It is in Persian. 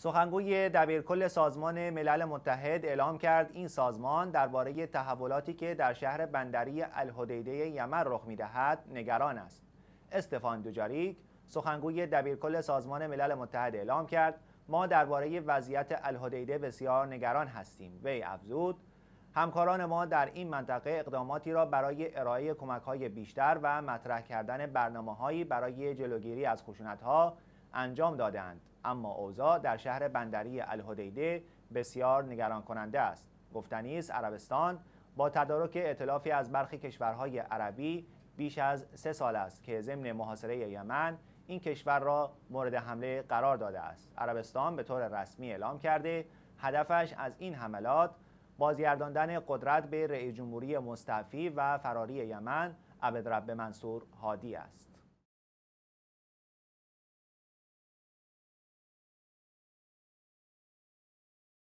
سخنگوی دبیرکل سازمان ملل متحد اعلام کرد این سازمان درباره تحولاتی که در شهر بندری الهدیده یمن رخ میدهد نگران است استفان دوجاریک سخنگوی دبیرکل سازمان ملل متحد اعلام کرد ما درباره وضعیت الهدیده بسیار نگران هستیم وی افزود همکاران ما در این منطقه اقداماتی را برای ارائه کمک بیشتر و مطرح کردن برنامههایی برای جلوگیری از خشونت‌ها انجام دادند اما اوضاع در شهر بندری الهدیده بسیار نگران کننده است گفتنی است عربستان با تدارک ائتلافی از برخی کشورهای عربی بیش از سه سال است که ضمن محاصره یمن این کشور را مورد حمله قرار داده است عربستان به طور رسمی اعلام کرده هدفش از این حملات بازگرداندن قدرت به رئیس جمهوری مستعفی و فراری یمن عبدرب منصور هادی است